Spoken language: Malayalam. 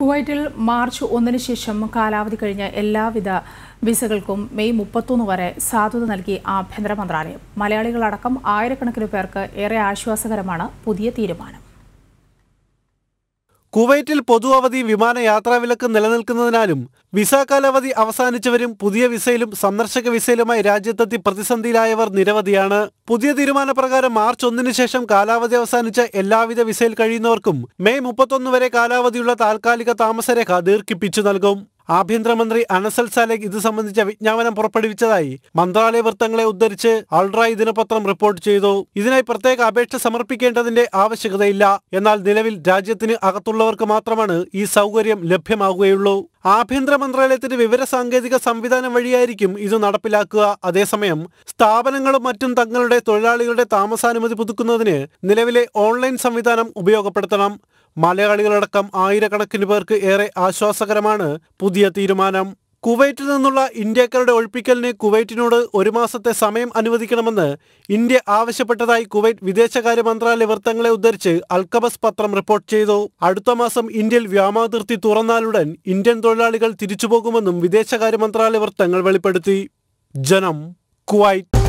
കുവൈറ്റിൽ മാർച്ച് ഒന്നിന് ശേഷം കാലാവധി കഴിഞ്ഞ എല്ലാവിധ വിസകൾക്കും മെയ് മുപ്പത്തൊന്ന് വരെ സാധുത നൽകി ആഭ്യന്തര മന്ത്രാലയം മലയാളികളടക്കം ആയിരക്കണക്കിന് പേർക്ക് ഏറെ ആശ്വാസകരമാണ് പുതിയ തീരുമാനം കുവൈറ്റിൽ പൊതു അവധി വിമാന വിലക്ക് നിലനിൽക്കുന്നതിനാലും വിസ കാലാവധി അവസാനിച്ചവരും പുതിയ വിസയിലും സന്ദർശക വിസയിലുമായി രാജ്യത്തെത്തി പ്രതിസന്ധിയിലായവർ നിരവധിയാണ് പുതിയ തീരുമാനപ്രകാരം മാർച്ച് ഒന്നിന് ശേഷം കാലാവധി അവസാനിച്ച എല്ലാവിധ വിസയിൽ കഴിയുന്നവർക്കും മെയ് മുപ്പത്തൊന്ന് വരെ കാലാവധിയുള്ള താൽക്കാലിക താമസരേഖ ദീർഘിപ്പിച്ചു നൽകും ആഭ്യന്തരമന്ത്രി അനസൽ സാലേഖ് ഇത് സംബന്ധിച്ച വിജ്ഞാപനം പുറപ്പെടുവിച്ചതായി മന്ത്രാലയ വൃത്തങ്ങളെ ഉദ്ധരിച്ച് അൾട്രായ് ദിനപത്രം റിപ്പോർട്ട് ചെയ്തു ഇതിനായി പ്രത്യേക അപേക്ഷ സമർപ്പിക്കേണ്ടതിന്റെ ആവശ്യകതയില്ല എന്നാൽ നിലവിൽ രാജ്യത്തിന് അകത്തുള്ളവർക്ക് മാത്രമാണ് ഈ സൗകര്യം ലഭ്യമാകുകയുള്ളൂ ആഭ്യന്തര മന്ത്രാലയത്തിന്റെ വിവര സാങ്കേതിക സംവിധാനം വഴിയായിരിക്കും ഇത് നടപ്പിലാക്കുക അതേസമയം സ്ഥാപനങ്ങളും മറ്റും തങ്ങളുടെ തൊഴിലാളികളുടെ താമസാനുമതി പുതുക്കുന്നതിന് നിലവിലെ ഓൺലൈൻ സംവിധാനം ഉപയോഗപ്പെടുത്തണം മലയാളികളടക്കം ആയിരക്കണക്കിന് പേർക്ക് ഏറെ ആശ്വാസകരമാണ് പുതിയ തീരുമാനം കുവൈറ്റിൽ നിന്നുള്ള ഇന്ത്യക്കാരുടെ ഒഴിപ്പിക്കലിന് കുവൈറ്റിനോട് ഒരു മാസത്തെ സമയം അനുവദിക്കണമെന്ന് ഇന്ത്യ ആവശ്യപ്പെട്ടതായി കുവൈറ്റ് വിദേശകാര്യ മന്ത്രാലയ വൃത്തങ്ങളെ ഉദ്ധരിച്ച് അൽക്കബസ് പത്രം റിപ്പോർട്ട് ചെയ്തു അടുത്ത മാസം ഇന്ത്യയിൽ വ്യാമാതിർത്തി തുറന്നാലുടൻ ഇന്ത്യൻ തൊഴിലാളികൾ തിരിച്ചുപോകുമെന്നും വിദേശകാര്യ മന്ത്രാലയ വൃത്തങ്ങൾ വെളിപ്പെടുത്തി ജനം കുവൈറ്റ്